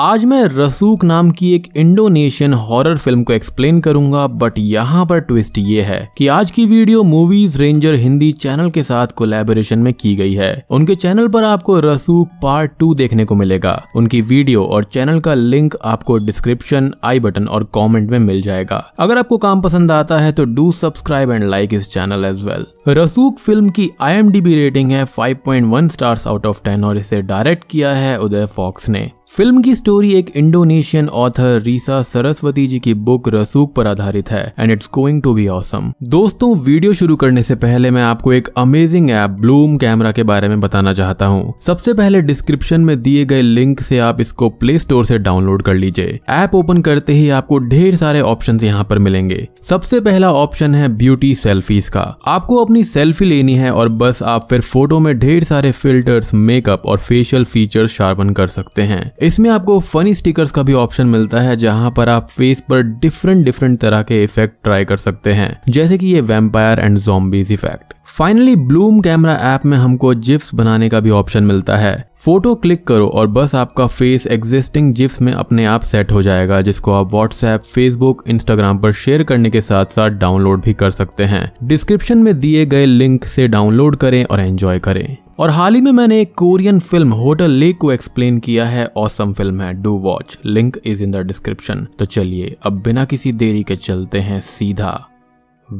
आज मैं रसूक नाम की एक इंडोनेशियन हॉरर फिल्म को एक्सप्लेन करूंगा बट यहाँ पर ट्विस्ट ये है कि आज की video movies ranger Hindi channel के साथ कोलैबोरेशन में की गई है उनके चैनल पर आपको रसूक पार्ट टू देखने को मिलेगा उनकी वीडियो और चैनल का लिंक आपको डिस्क्रिप्शन आई बटन और कॉमेंट में मिल जाएगा अगर आपको काम पसंद आता है तो डू सब्सक्राइब एंड लाइक इस चैनल एज वेल रसूक फिल्म की आई रेटिंग है five stars out of ten और इसे डायरेक्ट किया है उदय फॉक्स ने फिल्म की स्टोरी एक Indonesian author Risa Saraswati ji की बुक रसूक पर आधारित है and it's going to be awesome दोस्तों वीडियो शुरू करने से पहले मैं आपको एक अमेजिंग ऐप ब्लूम कैमरा के बारे में बताना चाहता हूँ सबसे पहले डिस्क्रिप्शन में दिए गए लिंक से आप इसको प्ले स्टोर से डाउनलोड कर लीजिए ऐप ओपन करते ही आपको ढेर सारे ऑप्शन यहाँ पर मिलेंगे सबसे पहला ऑप्शन है ब्यूटी सेल्फीज का आपको अपनी सेल्फी लेनी है और बस आप फिर फोटो में ढेर सारे फिल्टर्स मेकअप और फेशियल फीचर शार्पन कर सकते हैं इसमें आपको फनी स्टिकर्स का भी ऑप्शन मिलता है जहां पर आप फेस पर डिफरेंट डिफरेंट तरह के इफेक्ट ट्राई कर सकते हैं जैसे कि ये vampire and zombies effect finally bloom camera app में हमको जिप्स बनाने का भी ऑप्शन मिलता है फोटो क्लिक करो और बस आपका फेस एग्जिस्टिंग जिप्स में अपने आप सेट हो जाएगा जिसको आप व्हाट्सएप फेसबुक इंस्टाग्राम पर शेयर करने के साथ साथ डाउनलोड भी कर सकते हैं डिस्क्रिप्शन में दिए गए लिंक से डाउनलोड करें और एंजॉय करें और हाल ही में मैंने एक कोरियन फिल्म होटल लेक को एक्सप्लेन किया है ऑसम फिल्म है do watch link is in the description तो चलिए अब बिना किसी देरी के चलते हैं सीधा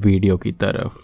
वीडियो की तरफ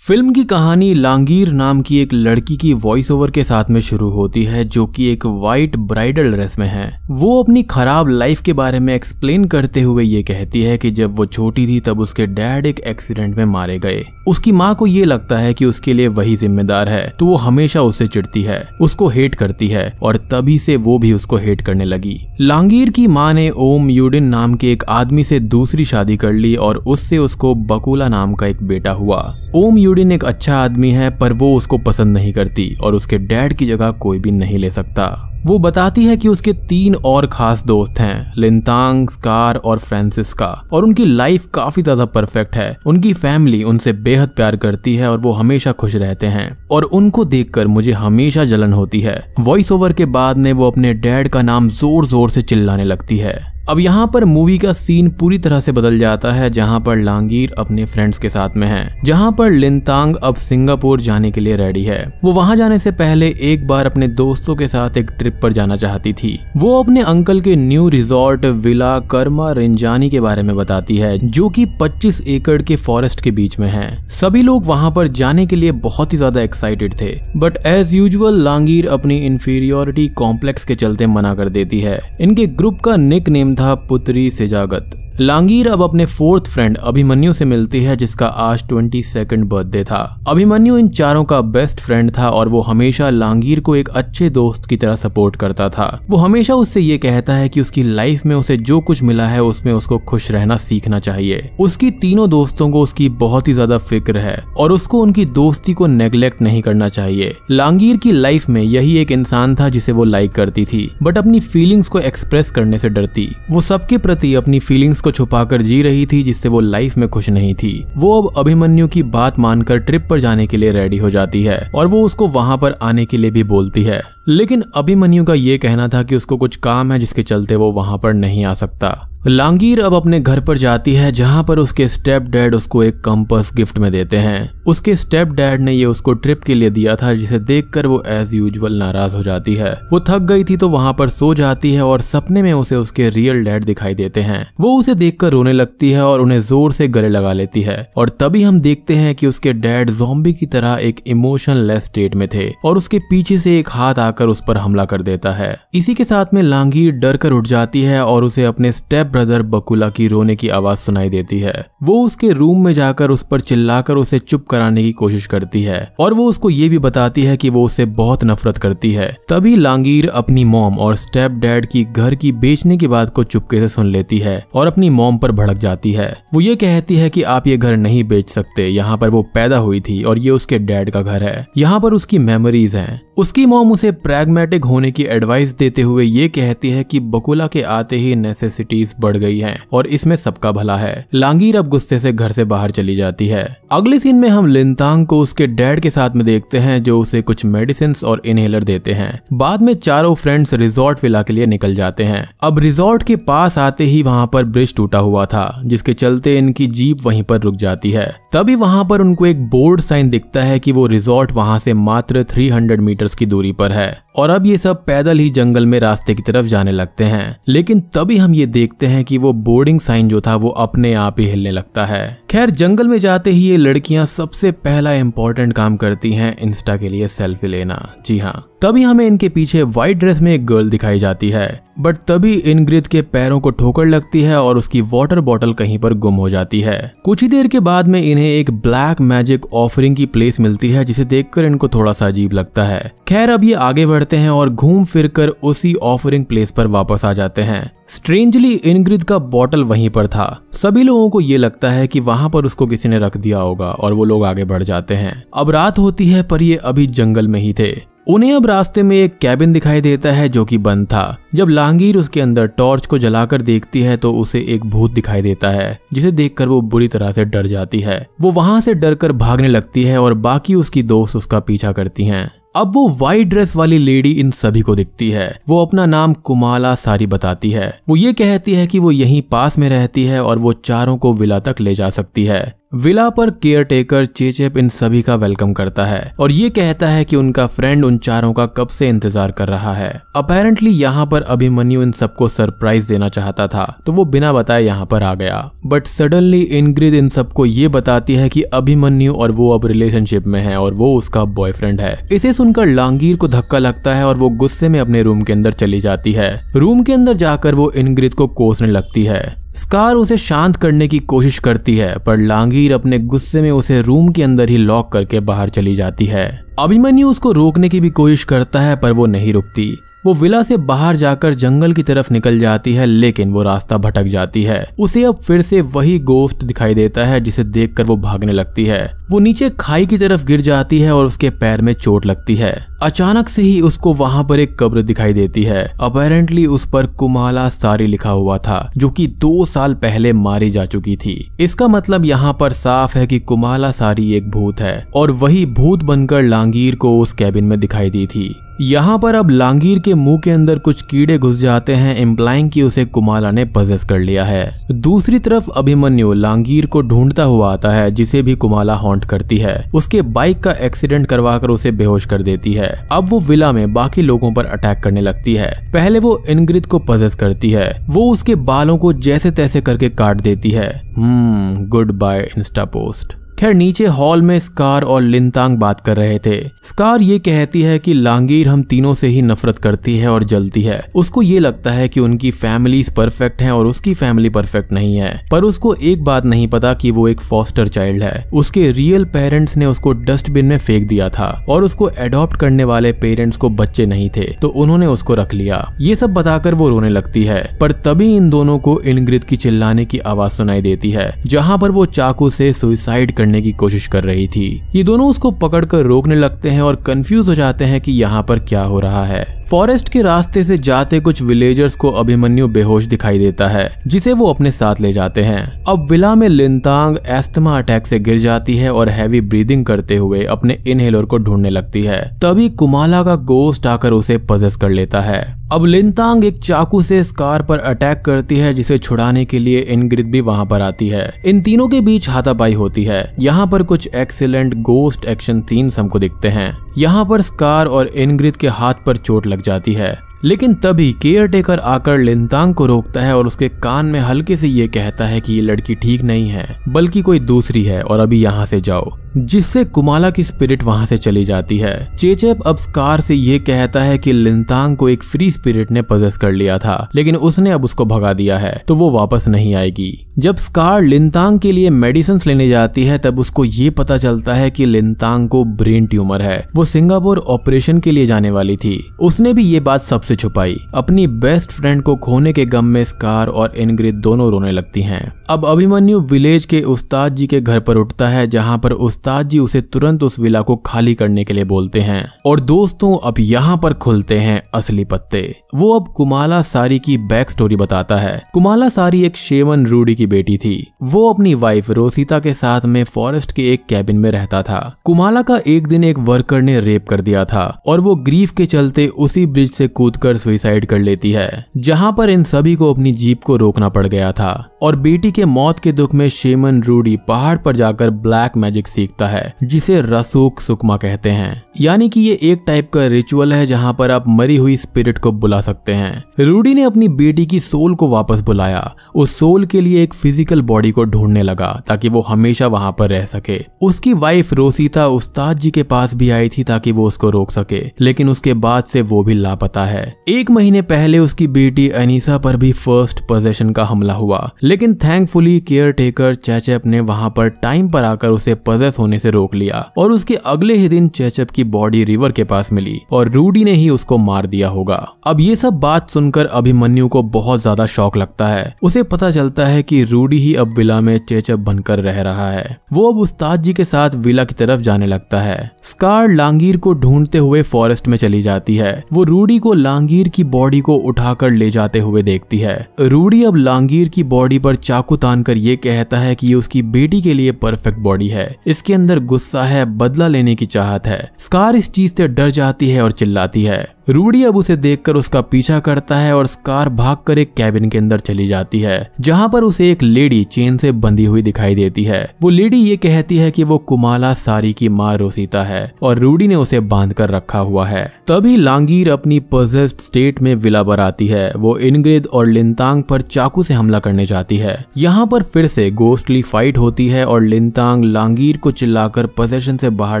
फिल्म की कहानी लांगीर नाम की एक लड़की की वॉइस ओवर के साथ में शुरू होती है जो कि एक वाइट ब्राइडल ड्रेस में है वो अपनी खराब लाइफ के बारे में एक्सप्लेन करते हुए ये कहती है कि जब वो छोटी थी तब उसके डैड एक एक्सीडेंट में मारे गए उसकी माँ को ये लगता है कि उसके लिए वही जिम्मेदार है तो वो हमेशा उससे चिड़ती है उसको हेट करती है और तभी से वो भी उसको हेट करने लगी लांगीर की माँ ने ओम यूडिन नाम के एक आदमी से दूसरी शादी कर ली और उससे उसको बकुला नाम का एक बेटा हुआ ओम यूडिन एक अच्छा आदमी है पर वो उसको पसंद नहीं करती और उसके डैड की जगह कोई भी नहीं ले सकता वो बताती है कि उसके तीन और खास दोस्त हैं लिंतांग स्कार और फ्रांसिस्का और उनकी लाइफ काफी ज्यादा परफेक्ट है उनकी फैमिली उनसे बेहद प्यार करती है और वो हमेशा खुश रहते हैं और उनको देखकर मुझे हमेशा जलन होती है वॉइस ओवर के बाद में वो अपने डैड का नाम जोर जोर से चिल्लाने लगती है अब यहाँ पर मूवी का सीन पूरी तरह से बदल जाता है जहाँ पर लांगीर अपने फ्रेंड्स के साथ में है जहाँ पर लिंतांग अब सिंगापुर जाने के लिए रेडी है वो वहाँ जाने से पहले एक बार अपने दोस्तों के साथ एक ट्रिप पर जाना चाहती थी वो अपने अंकल के new resort villa Karma Rinjani के बारे में बताती है जो की पच्चीस एकड़ के फॉरेस्ट के बीच में है सभी लोग वहाँ पर जाने के लिए बहुत ही ज्यादा एक्साइटेड थे बट एज यूजल लांगीर अपनी इंफीरियोरिटी कॉम्प्लेक्स के चलते मना कर देती है इनके ग्रुप का निक नेम अंधा पुत्री सिजागत लांगीर अब अपने फोर्थ फ्रेंड अभिमन्यु से मिलती है जिसका आज ट्वेंटी सेकेंड बर्थडे था अभिमन्यु इन चारों का बेस्ट फ्रेंड था और वो हमेशा लांगीर को एक अच्छे दोस्त की तरह सपोर्ट करता था वो हमेशा उससे ये कहता है कि उसकी लाइफ में उसे जो कुछ मिला है उसमें उसको खुश रहना सीखना चाहिए उसकी तीनों दोस्तों को उसकी बहुत ही ज्यादा फिक्र है और उसको उनकी दोस्ती को नेग्लेक्ट नहीं करना चाहिए लांगीर की लाइफ में यही एक इंसान था जिसे वो लाइक करती थी बट अपनी फीलिंग्स को एक्सप्रेस करने से डरती वो सबके प्रति अपनी फीलिंग्स को छुपाकर जी रही थी जिससे वो लाइफ में खुश नहीं थी वो अब अभिमन्यु की बात मानकर ट्रिप पर जाने के लिए रेडी हो जाती है और वो उसको वहां पर आने के लिए भी बोलती है लेकिन अभिमन्यु का ये कहना था कि उसको कुछ काम है जिसके चलते वो वहां पर नहीं आ सकता लांगीर अब अपने घर पर जाती है जहां पर उसके स्टेप डैड उसको एक कंपस गिफ्ट में देते हैं उसके स्टेप डैड ने ये उसको ट्रिप के लिए दिया था जिसे देखकर वो एज यूजुअल नाराज हो जाती है वो थक गई थी तो वहां पर सो जाती है और सपने में उसे उसके रियल डैड दिखाई देते हैं वो उसे देख रोने लगती है और उन्हें जोर से गले लगा लेती है और तभी हम देखते हैं कि उसके डैड जोम्बी की तरह एक इमोशन स्टेट में थे और उसके पीछे से एक हाथ आकर उस पर हमला कर देता है इसी के साथ में लांगीर डर कर उठ जाती है और उसे अपने स्टेप ब्रदर बकुला की रोने की आवाज सुनाई देती है वो उसके रूम में जाकर उस पर चिल्लाकर उसे चुप कराने की कोशिश करती है और वो उसको ये भी बताती है कि वो उसे बहुत नफरत करती है तभी लांगीर अपनी मोम और स्टेप डैड की घर की बेचने की बात को चुपके से सुन लेती है और अपनी मोम पर भड़क जाती है वो ये कहती है कि आप ये घर नहीं बेच सकते यहाँ पर वो पैदा हुई थी और ये उसके डैड का घर है यहाँ पर उसकी मेमोरीज हैं उसकी मोम उसे प्रैग्मेटिक होने की एडवाइस देते हुए ये कहती है कि बकुला के आते ही नेसेसिटीज बढ़ गई है और इसमें सबका भला है लांगीर अब गुस्से से घर से बाहर चली जाती है अगले सीन में हम लिंतांग को उसके डैड के साथ में देखते हैं जो उसे कुछ मेडिसिन और इनहेलर देते हैं बाद में चारों फ्रेंड्स रिजोर्ट विला के लिए निकल जाते हैं अब रिजोर्ट के पास आते ही वहां पर ब्रिज टूटा हुआ था जिसके चलते इनकी जीप वहीं पर रुक जाती है तभी वहां पर उनको एक बोर्ड साइन दिखता है कि वो रिजॉर्ट वहां से मात्र 300 मीटर की दूरी पर है और अब ये सब पैदल ही जंगल में रास्ते की तरफ जाने लगते हैं लेकिन तभी हम ये देखते देखते हैं कि वो बोर्डिंग साइन जो था वो अपने आप ही हिलने लगता है खैर जंगल में जाते ही ये लड़कियां सबसे पहला इंपॉर्टेंट काम करती हैं इंस्टा के लिए सेल्फी लेना जी हाँ तभी हमें इनके पीछे व्हाइट ड्रेस में एक गर्ल दिखाई जाती है बट तभी इनग्रिद के पैरों को ठोकर लगती है और उसकी वाटर बॉटल कहीं पर गुम हो जाती है कुछ ही देर के बाद में इन्हें एक ब्लैक मैजिक ऑफरिंग की प्लेस मिलती है जिसे देखकर इनको थोड़ा सा अजीब लगता है खैर अब ये आगे बढ़ते हैं और घूम फिर कर उसी ऑफरिंग प्लेस पर वापस आ जाते हैं स्ट्रेंजली इनग्रिद का बॉटल वहीं पर था सभी लोगों को ये लगता है कि वहां पर उसको किसी ने रख दिया होगा और वो लोग आगे बढ़ जाते हैं अब रात होती है पर ये अभी जंगल में ही थे उन्हें अब रास्ते में एक कैबिन दिखाई देता है जो कि बंद था जब लांगीर उसके अंदर टॉर्च को जलाकर देखती है तो उसे एक भूत दिखाई देता है जिसे देखकर वो बुरी तरह से डर जाती है वो वहां से डर कर भागने लगती है और बाकी उसकी दोस्त उसका पीछा करती हैं अब वो वाइट ड्रेस वाली लेडी इन सभी को दिखती है वो अपना नाम कुमाला सारी बताती है वो ये कहती है कि वो यहीं पास में रहती है और वो चारों को विला तक ले जा सकती है विला पर केयर टेकर चेचेप इन सभी का वेलकम करता है और ये कहता है कि उनका फ्रेंड उन चारों का कब से इंतजार कर रहा है अपेरेंटली यहाँ पर अभिमन्यु इन सबको सरप्राइज देना चाहता था तो वो बिना बताए यहाँ पर आ गया बट सडनली इनग्रिद इन सबको ये बताती है कि अभिमन्यु और वो अब रिलेशनशिप में है और वो उसका बॉयफ्रेंड है इसे सुनकर लांगीर को धक्का लगता है और वो गुस्से में अपने रूम के अंदर चली जाती है रूम के अंदर जाकर वो इनग्रिद को कोसने लगती है स्कार उसे शांत करने की कोशिश करती है पर लांगीर अपने गुस्से में उसे रूम के अंदर ही लॉक करके बाहर चली जाती है अभिमन्यु उसको रोकने की भी कोशिश करता है पर वो नहीं रुकती वो विला से बाहर जाकर जंगल की तरफ निकल जाती है लेकिन वो रास्ता भटक जाती है उसे अब फिर से वही गोस्त दिखाई देता है जिसे देखकर वो भागने लगती है वो नीचे खाई की तरफ गिर जाती है और उसके पैर में चोट लगती है अचानक से ही उसको वहां पर एक कब्र दिखाई देती है अपेरेंटली उस पर कुमाला सारी लिखा हुआ था जो कि दो साल पहले मारी जा चुकी थी इसका मतलब यहाँ पर साफ है कि कुमाला सारी एक भूत है और वही भूत बनकर लांगीर को उस कैबिन में दिखाई दी थी यहाँ पर अब लांगीर के मुंह के अंदर कुछ कीड़े घुस जाते हैं इम्प्लाइंग की उसे कुमाला ने पजेस कर लिया है दूसरी तरफ अभिमन्यु लांगीर को ढूंढता हुआ आता है जिसे भी कुमाला हॉन्ट करती है उसके बाइक का एक्सीडेंट करवा कर उसे बेहोश कर देती है अब वो विला में बाकी लोगों पर अटैक करने लगती है पहले वो इनग्रिद को पजेस करती है वो उसके बालों को जैसे तैसे करके काट देती है hmm good bye insta post खैर नीचे हॉल में स्कार और लिंतांग बात कर रहे थे स्कार ये कहती है कि लांगीर हम तीनों से ही नफरत करती है और जलती है उसको ये लगता है कि उनकी फैमिली परफेक्ट हैं और उसकी फैमिली परफेक्ट नहीं है पर उसको एक बात नहीं पता कि वो एक फॉस्टर चाइल्ड है उसके रियल पेरेंट्स ने उसको डस्टबिन में फेंक दिया था और उसको एडॉप्ट करने वाले पेरेंट्स को बच्चे नहीं थे तो उन्होंने उसको रख लिया ये सब बताकर वो रोने लगती है पर तभी इन दोनों को इनग्रिद की चिल्लाने की आवाज सुनाई देती है जहाँ पर वो चाकू से सुइसाइड कर करने की कोशिश कर रही थी ये दोनों उसको पकड़कर रोकने लगते हैं और कंफ्यूज हो जाते हैं कि यहाँ पर क्या हो रहा है फॉरेस्ट के रास्ते से जाते कुछ विलेजर्स को अभिमन्यु बेहोश दिखाई देता है जिसे वो अपने साथ ले जाते हैं अब विला में लिंतांग एस्थमा अटैक से गिर जाती है और हैवी ब्रीदिंग करते हुए अपने इनहेलर को ढूंढने लगती है तभी कुमाला का गोस्ट आकर उसे पजेस कर लेता है अब लिंतांग एक चाकू से इस कार पर अटैक करती है जिसे छुड़ाने के लिए इनग्रिद भी वहां पर आती है इन तीनों के बीच हाथापाई होती है यहाँ पर कुछ एक्सीलेंट गोस्ट एक्शन सीन्स हमको दिखते हैं यहाँ पर स्कार और इनग्रिद के हाथ पर चोट लग जाती है लेकिन तभी केयर टेकर आकर लिंतांग को रोकता है और उसके कान में हल्के से ये कहता है कि ये लड़की ठीक नहीं है बल्कि कोई दूसरी है और अभी यहाँ से जाओ जिससे कुमाला की स्पिरिट वहां से चली जाती है चेचेप अब स्कार से ये कहता है कि लिंतांग को एक फ्री स्पिरिट ने पजस कर लिया था लेकिन उसने अब उसको भगा दिया है तो वो वापस नहीं आएगी जब स्कार लिंतांग के लिए मेडिसिन लेने जाती है तब उसको ये पता चलता है कि लिंतांग को ब्रेन ट्यूमर है वो सिंगापुर ऑपरेशन के लिए जाने वाली थी उसने भी ये बात सबसे छुपाई अपनी बेस्ट फ्रेंड को खोने के गम में स्कार और इनग्रिद दोनों रोने लगती हैं अब अभिमन्यु विलेज के उस्ताद जी के घर पर उठता है जहां पर उस उस्ताद जी उसे तुरंत उस विला को खाली करने के लिए बोलते हैं और दोस्तों अब यहाँ पर खुलते हैं असली पत्ते वो अब कुमाला सारी की बैक स्टोरी बताता है कुमाला सारी एक शेवन रूडी की बेटी थी वो अपनी वाइफ रोसिता के साथ में फॉरेस्ट के एक कैबिन में रहता था कुमाला का एक दिन एक वर्कर ने रेप कर दिया था और वो ग्रीफ के चलते उसी ब्रिज से कर सुइसाइड कर लेती है जहाँ पर इन सभी को अपनी जीप को रोकना पड़ गया था और बेटी के मौत के दुख में शेमन रूडी पहाड़ पर जाकर ब्लैक मैजिक सीख दिखता है जिसे रसूक सुकमा कहते हैं यानी कि ये एक टाइप का रिचुअल है जहाँ पर आप मरी हुई स्पिरिट को बुला सकते हैं रूडी ने अपनी बेटी की सोल को वापस बुलाया उस सोल के लिए एक फिजिकल बॉडी को ढूंढने लगा ताकि वो हमेशा वहां पर रह सके उसकी वाइफ रोसीता उस्ताद जी के पास भी आई थी ताकि वो उसको रोक सके लेकिन उसके बाद से वो भी लापता है एक महीने पहले उसकी बेटी अनिसा पर भी फर्स्ट पोजेशन का हमला हुआ लेकिन थैंकफुली केयर टेकर चैचेप ने वहां पर टाइम पर आकर उसे पोजेस होने होने से रोक लिया और उसके अगले ही दिन चेचप की बॉडी रिवर के पास मिली और रूडी ने ही उसको मार दिया होगा अब ये सब बात सुनकर अभिमन्यु को बहुत ज्यादा शौक लगता है उसे पता चलता है की रूडी ही अब विला में चेचप बनकर रह रहा है वो अब उस्ताद जी के साथ विला की तरफ जाने लगता है स्कार लांगीर को ढूंढते हुए फॉरेस्ट में चली जाती है वो रूडी को लांगीर की बॉडी को उठाकर ले जाते हुए देखती है रूडी अब लांगीर की बॉडी पर चाकू तान कर ये कहता है कि ये उसकी बेटी के लिए परफेक्ट बॉडी है इसके इसके अंदर गुस्सा है बदला लेने की चाहत है स्कार इस चीज से डर जाती है और चिल्लाती है रूडी अब उसे देखकर उसका पीछा करता है और स्कार भागकर एक कैबिन के अंदर चली जाती है जहां पर उसे एक लेडी चेन से बंधी हुई दिखाई देती है वो लेडी ये कहती है कि वो कुमाला सारी की माँ रोसीता है और रूडी ने उसे बांध कर रखा हुआ है तभी लांगीर अपनी पोजेस्ट स्टेट में विला पर आती है वो इनग्रेद और लिंतांग पर चाकू से हमला करने जाती है यहाँ पर फिर से गोस्टली फाइट होती है और लिंतांग लांगीर को चिल्लाकर पोजेशन से बाहर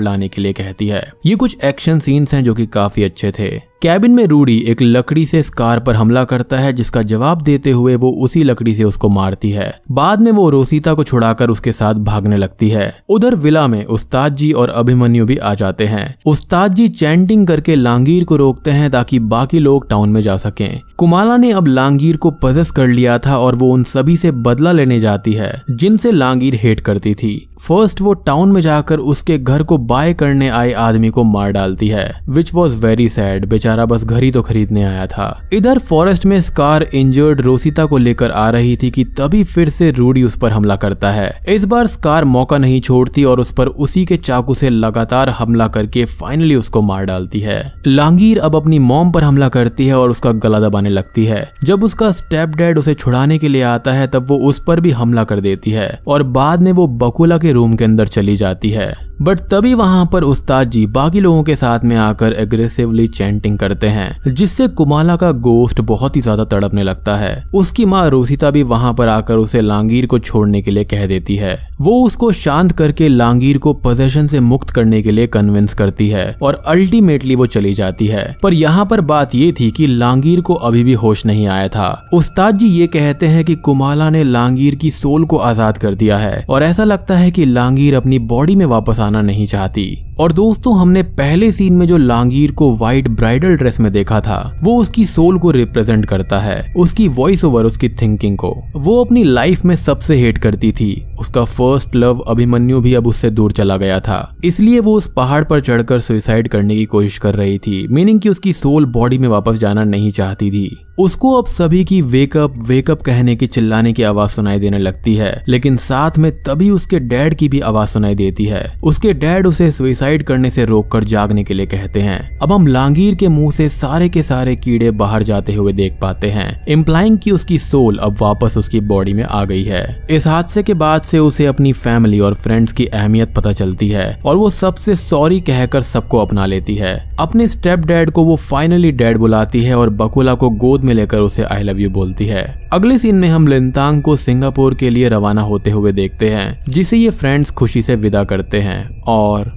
लाने के लिए कहती है ये कुछ एक्शन सीन्स हैं जो कि काफी अच्छे थे कैबिन में रूडी एक लकड़ी से स्कार पर हमला करता है जिसका जवाब देते हुए वो उसी लकड़ी से उसको मारती है बाद में वो रोसीता को छुड़ाकर उसके साथ भागने लगती है उधर विला में उस्ताद जी और अभिमन्यु भी आ जाते हैं उस्ताद जी चैंटिंग करके लांगीर को रोकते हैं ताकि बाकी लोग टाउन में जा सके कुमाला ने अब लांगीर को पजस कर लिया था और वो उन सभी से बदला लेने जाती है जिनसे लांगीर हेट करती थी फर्स्ट वो टाउन में जाकर उसके घर को बाय करने आए आदमी को मार डालती है विच वॉज वेरी सैड बेचारा बस घर ही तो खरीदने आया था इधर फॉरेस्ट में स्कार इंजर्ड रोसिता को लेकर आ रही थी कि तभी फिर से रूडी उस पर हमला करता है इस बार स्कार मौका नहीं छोड़ती और उस पर उसी के चाकू से लगातार हमला करके फाइनली उसको मार डालती है लांगीर अब अपनी मोम पर हमला करती है और उसका गला दबाने लगती है जब उसका स्टेप डैड उसे छुड़ाने के लिए आता है तब वो उस पर भी हमला कर देती है और बाद में वो बकुला के रूम के अंदर चली जाती है बट तभी वहां पर उस्ताद जी बाकी लोगों के साथ में आकर एग्रेसिवली चैंटिंग करते हैं जिससे कुमाला का गोस्ट बहुत ही ज्यादा तड़पने लगता है उसकी माँ रोसिता भी वहां पर आकर उसे लांगीर को छोड़ने के लिए कह देती है वो उसको शांत करके लांगीर को पोजेशन से मुक्त करने के लिए कन्विंस करती है और अल्टीमेटली वो चली जाती है पर यहाँ पर बात ये थी कि लांगीर को अभी भी होश नहीं आया था उस्ताद जी ये कहते हैं कि कुमाला ने लांगीर की सोल को आजाद कर दिया है और ऐसा लगता है कि लांगीर अपनी बॉडी में वापस बताना नहीं चाहती और दोस्तों हमने पहले सीन में जो लांगीर को व्हाइट ब्राइडल ड्रेस में देखा था वो उसकी सोल को रिप्रेजेंट करता है उसकी वॉइस ओवर उसकी थिंकिंग को वो अपनी लाइफ में सबसे हेट करती थी उसका फर्स्ट लव अभिमन्यु भी अब उससे दूर चला गया था इसलिए वो उस पहाड़ पर चढ़कर सुइसाइड करने की कोशिश कर रही थी मीनिंग की उसकी सोल बॉडी में वापस जाना नहीं चाहती थी उसको अब सभी की वेकअप वेकअप कहने की चिल्लाने की आवाज सुनाई देने लगती है लेकिन साथ में तभी उसके डैड की भी आवाज सुनाई देती है उसके डैड उसे सुइसाइड सुसाइड करने से रोककर जागने के लिए कहते हैं अब हम लांगीर के मुंह से सारे के सारे कीड़े बाहर जाते हुए देख पाते हैं इम्प्लाइंग की उसकी सोल अब वापस उसकी बॉडी में आ गई है इस हादसे के बाद से उसे अपनी फैमिली और फ्रेंड्स की अहमियत पता चलती है और वो सबसे सॉरी कहकर सबको अपना लेती है अपने स्टेप डैड को वो फाइनली डैड बुलाती है और बकुला को गोद में लेकर उसे आई लव यू बोलती है अगले सीन में हम लिंतांग को सिंगापुर के लिए रवाना होते हुए देखते हैं जिसे ये फ्रेंड्स खुशी से विदा करते हैं और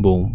बूम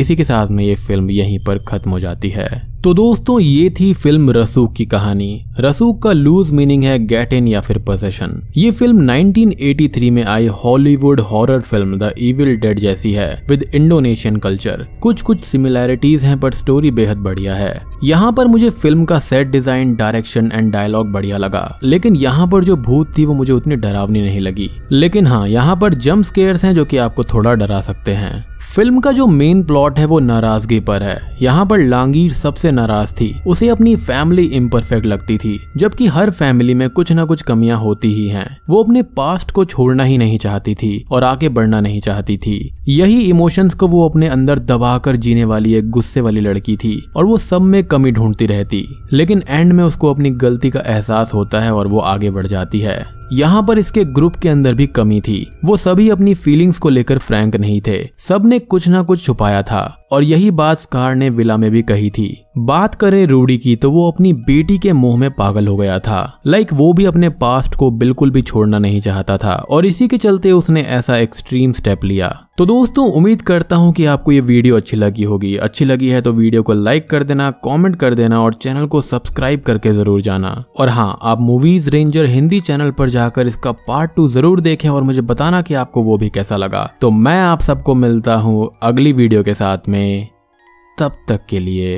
इसी के साथ में ये फिल्म यहीं पर ख़त्म हो जाती है तो दोस्तों ये थी फिल्म रसूख की कहानी रसूख का लूज मीनिंग है गेट इन या फिर पोजेशन ये फिल्म 1983 में आई Hollywood horror film the Evil Dead जैसी है विद इंडोनेशियन कल्चर कुछ कुछ सिमिलैरिटीज हैं पर स्टोरी बेहद बढ़िया है यहाँ पर मुझे फिल्म का set design direction and dialogue बढ़िया लगा लेकिन यहाँ पर जो भूत थी वो मुझे उतनी डरावनी नहीं लगी लेकिन हाँ यहाँ पर जम्प स्केयर्स हैं जो कि आपको थोड़ा डरा सकते हैं फिल्म का जो मेन प्लॉट है वो नाराजगी पर है यहाँ पर लांगीर सबसे से नाराज थी उसे अपनी फैमिली इम्परफेक्ट लगती थी जबकि हर फैमिली में कुछ ना कुछ कमियां होती ही हैं वो अपने पास्ट को छोड़ना ही नहीं चाहती थी और आगे बढ़ना नहीं चाहती थी यही इमोशंस को वो अपने अंदर दबाकर जीने वाली एक गुस्से वाली लड़की थी और वो सब में कमी ढूंढती रहती लेकिन एंड में उसको अपनी गलती का एहसास होता है और वो आगे बढ़ जाती है यहाँ पर इसके ग्रुप के अंदर भी कमी थी वो सभी अपनी फीलिंग्स को लेकर फ्रैंक नहीं थे सब ने कुछ ना कुछ छुपाया था और यही बात स्कार ने विला में भी कही थी बात करें रूडी की तो वो अपनी बेटी के मुंह में पागल हो गया था लाइक वो भी अपने पास्ट को बिल्कुल भी छोड़ना नहीं चाहता था और इसी के चलते उसने ऐसा एक्सट्रीम स्टेप लिया तो दोस्तों उम्मीद करता हूँ कि आपको ये वीडियो अच्छी लगी होगी अच्छी लगी है तो वीडियो को लाइक कर देना कॉमेंट कर देना और चैनल को सब्सक्राइब करके जरूर जाना और हाँ आप मूवीज रेंजर हिंदी चैनल पर जाकर इसका पार्ट टू जरूर देखें और मुझे बताना कि आपको वो भी कैसा लगा तो मैं आप सबको मिलता हूं अगली वीडियो के साथ में तब तक के लिए